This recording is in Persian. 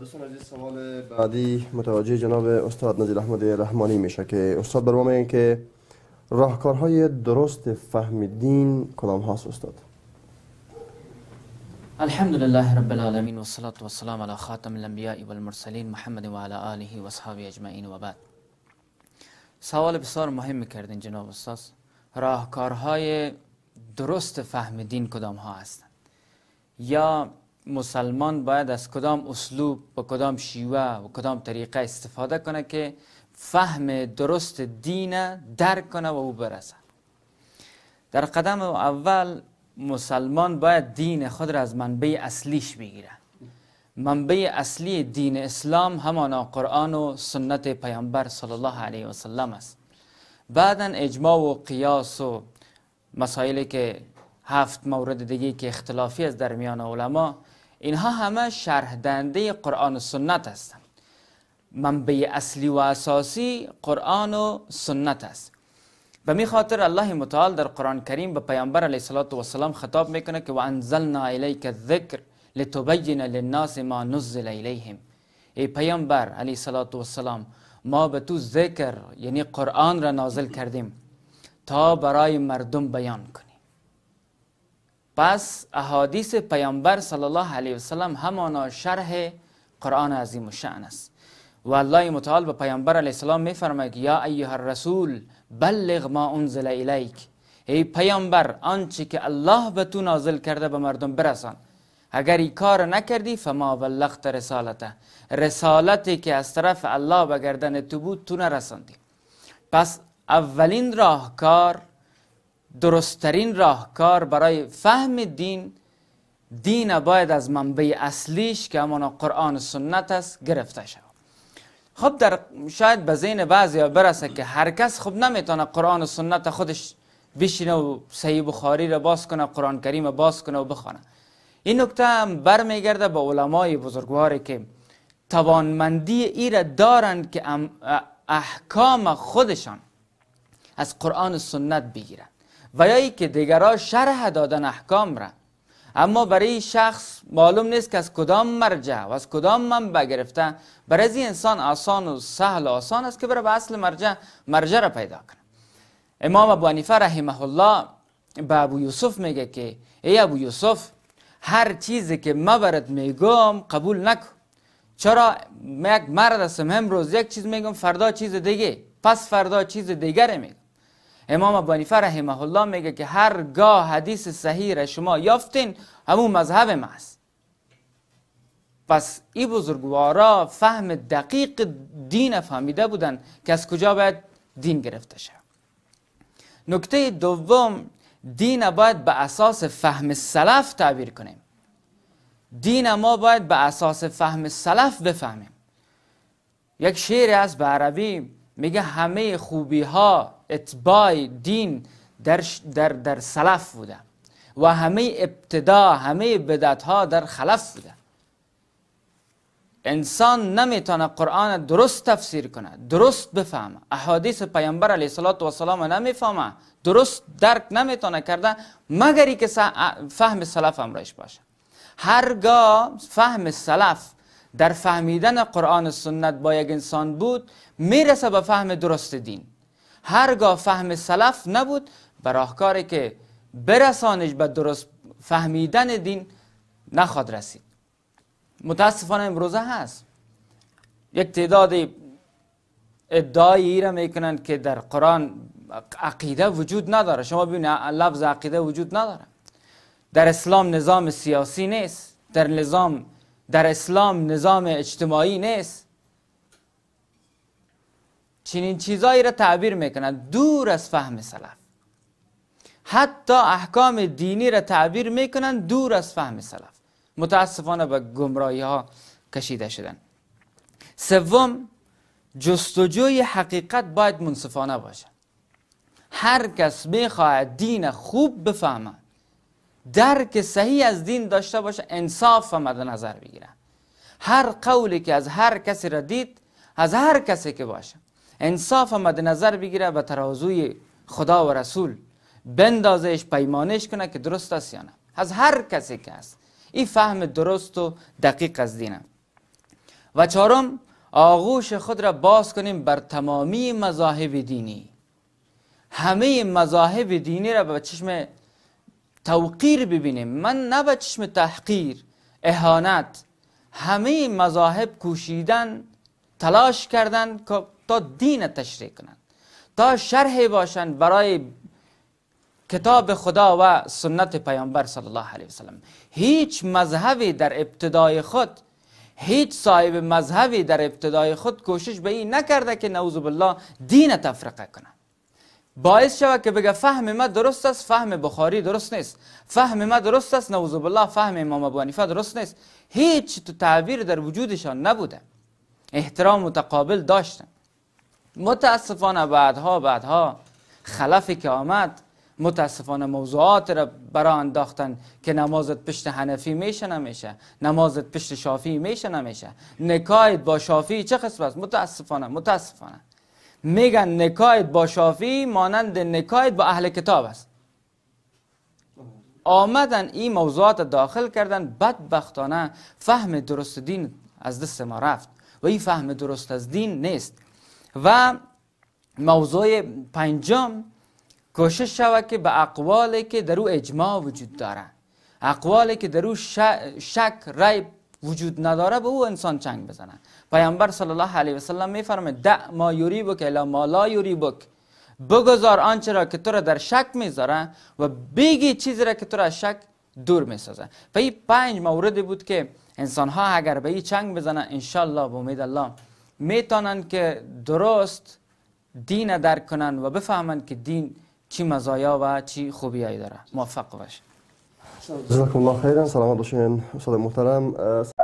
دوستان عزیز سوال بعدی متوجه جناب استاد نزیل احمد رحمانی میشه که استاد بر ما که راهکارهای درست فهم دین کدام هاست استاد الحمد رب العالمین و صلات و سلام علی خاتم الانبیاء و محمد و علی آله و اصحاب اجمعین و بعد سوال بسیار مهم کردین جناب استاد راهکارهای درست فهم دین کدام ها هستند یا مسلمان باید از کدام اسلوب و کدام شیوه و کدام طریقه استفاده کنه که فهم درست دین درک کنه و او برسه در قدم اول مسلمان باید دین خود را از منبع اصلیش بگیره منبع اصلی دین اسلام همان قرآن و سنت پیامبر صلی الله علیه و سلم است بعدا اجماع و قیاس و مسائلی که هفت مورد دیگه که اختلافی از در میان علما اینها همه شرح دنده قرآن و سنت هستند منبع اصلی و اساسی قرآن و سنت است به می خاطر الله متعال در قرآن کریم به پیامبر علیه صلات و سلام خطاب میکنه که و انزلنا الیک الذکر لتبین للناس ما نزل الیهم ای پیامبر علیه صلات و سلام ما به تو ذکر یعنی قرآن را نازل کردیم تا برای مردم بیان کنیم پس احادیث پیامبر صلی الله علیه وسلم همانا شرح قرآن عظیم و شعن است و الله متعال به پیامبر علیه السلام میفرماید یا ایها الرسول بلغ ما انزل الیک ای پیامبر آنچه که الله به تو نازل کرده به مردم برسان اگر ای کار نکردی فما بلغت رسالته رسالتی که از طرف الله به گردن تو بود تو نرساندی پس اولین راهکار درستترین راهکار برای فهم دین دین باید از منبع اصلیش که همان قرآن و سنت است گرفته شود خب در شاید به ذهن بعضی برسه که هر کس خب نمیتونه قرآن و سنت خودش بشینه و صحیح بخاری رو باز کنه قرآن کریم رو باز کنه و بخونه این نکته هم برمیگرده به علمای بزرگواری که توانمندی ای را دارند که احکام خودشان از قرآن و سنت بگیرن و یا که دیگرا شرح دادن احکام را اما برای شخص معلوم نیست که از کدام مرجع و از کدام منبع گرفته برای از انسان آسان و سهل آسان است که برای به اصل مرجع مرجع را پیدا کنه امام ابو انیفه رحمه الله به ابو یوسف میگه که ای ابو یوسف هر چیزی که ما برات میگم قبول نکن چرا یک مرد هستم امروز یک چیز میگم فردا چیز دیگه پس فردا چیز دیگره میگم امام ابانیفه رحمه الله میگه که هرگاه حدیث صحیح را شما یافتین همون مذهب ما است پس این بزرگوارا فهم دقیق دین فهمیده بودن که از کجا باید دین گرفته شد نکته دوم دین باید به اساس فهم سلف تعبیر کنیم دین ما باید به اساس فهم سلف بفهمیم یک شعر از به عربی میگه همه خوبی ها اتباع دین در, در, در سلف بوده و همه ابتدا همه بدعت ها در خلف بوده انسان نمیتونه قرآن درست تفسیر کنه درست بفهمه احادیث پیامبر علیه صلات و سلام نمیفهمه درست درک نمیتونه کرده مگری که فهم سلف امرش باشه هرگاه فهم سلف در فهمیدن قرآن سنت با یک انسان بود میرسه به فهم درست دین هرگاه فهم سلف نبود به راهکاری که برسانش به درست فهمیدن دین نخواد رسید متاسفانه امروزه هست یک تعداد ادعایی را میکنند که در قرآن عقیده وجود نداره شما ببینید لفظ عقیده وجود نداره در اسلام نظام سیاسی نیست در نظام در اسلام نظام اجتماعی نیست چنین چیزایی را تعبیر میکنند دور از فهم سلف حتی احکام دینی را تعبیر میکنند دور از فهم سلف متاسفانه به گمراهی ها کشیده شدن سوم جستجوی حقیقت باید منصفانه باشه هر کس میخواهد دین خوب بفهمه درک صحیح از دین داشته باشه انصاف و مد نظر بگیره هر قولی که از هر کسی را دید از هر کسی که باشه انصاف مد نظر بگیره به ترازوی خدا و رسول بندازش پیمانش کنه که درست است یا نه از هر کسی که است این فهم درست و دقیق از دینه و چهارم آغوش خود را باز کنیم بر تمامی مذاهب دینی همه مذاهب دینی را به چشم توقیر ببینیم من نه به چشم تحقیر اهانت همه مذاهب کوشیدن تلاش کردن که تا دین تشریح کنند تا شرح باشند برای کتاب خدا و سنت پیامبر صلی الله علیه وسلم هیچ مذهبی در ابتدای خود هیچ صاحب مذهبی در ابتدای خود کوشش به این نکرده که نعوذ بالله دین تفرقه کنه باعث شود که بگه فهم ما درست است فهم بخاری درست نیست فهم ما درست است نعوذ بالله فهم امام ابو حنیفه درست نیست هیچ تو تعبیر در وجودشان نبوده احترام متقابل داشتند متاسفانه بعدها بعدها خلفی که آمد متاسفانه موضوعات را برا انداختن که نمازت پشت حنفی میشه نمیشه نمازت پشت شافی میشه نمیشه نکایت با شافی چه قسم است متاسفانه متاسفانه میگن نکایت با شافی مانند نکایت با اهل کتاب است آمدن این موضوعات داخل کردن بدبختانه فهم درست دین از دست ما رفت و این فهم درست از دین نیست و موضوع پنجم کوشش شود که به اقوالی که در او اجماع وجود داره اقوالی که در او شک رای وجود نداره به او انسان چنگ بزنه پیامبر صلی الله علیه و سلم میفرماید دع ما یوری الا ما لا بک بگذار آنچه را که تو را در شک میذاره و بگی چیزی را که تو را از شک دور میسازه و این پنج موردی بود که انسان ها اگر به این چنگ بزنن انشالله به امید الله میتونن که درست دین درک کنند و بفهمند که دین چی مزایا و چی خوبیایی داره موفق باشه سلام الله خیرن سلامات باشین استاد محترم